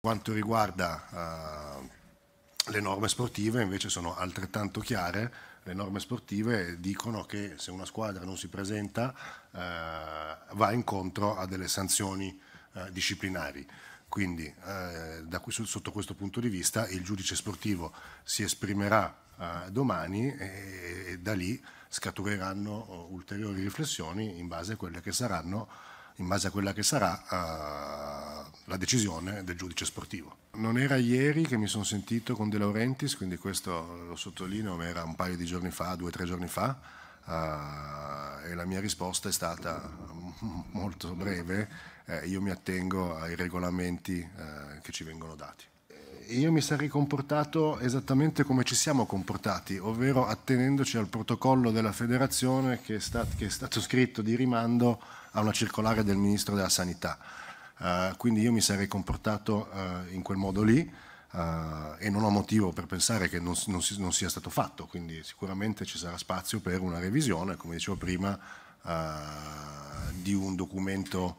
Quanto riguarda uh, le norme sportive invece sono altrettanto chiare, le norme sportive dicono che se una squadra non si presenta uh, va incontro a delle sanzioni uh, disciplinari. Quindi da, sotto questo punto di vista il giudice sportivo si esprimerà domani e, e, da lì scaturiranno ulteriori riflessioni in base a quella che, saranno, base a quella che sarà la decisione del giudice sportivo. Non era ieri che mi sono sentito con De Laurentiis, quindi questo lo sottolineo, ma era un paio di giorni fa, due o tre giorni fa, uh, e la mia risposta è stata molto breve, eh, io mi attengo ai regolamenti eh, che ci vengono dati. Eh, io mi sarei comportato esattamente come ci siamo comportati, ovvero attenendoci al protocollo della federazione che è, stat che è stato scritto di rimando a una circolare del Ministro della Sanità. Eh, quindi io mi sarei comportato uh, in quel modo lì uh, e non ho motivo per pensare che non, non, si, non, sia stato fatto, quindi sicuramente ci sarà spazio per una revisione, come dicevo prima, di un documento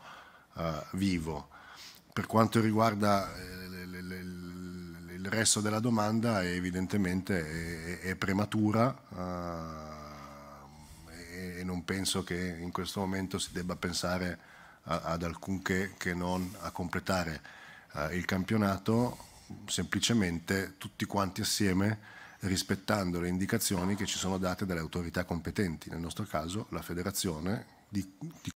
vivo. Per quanto riguarda le, le, le, il resto della domanda, evidentemente è, è prematura e non penso che in questo momento si debba pensare ad alcunché che non a completare eh, il campionato semplicemente tutti quanti assieme rispettando le indicazioni che ci sono date dalle autorità competenti, nel nostro caso la federazione, di, di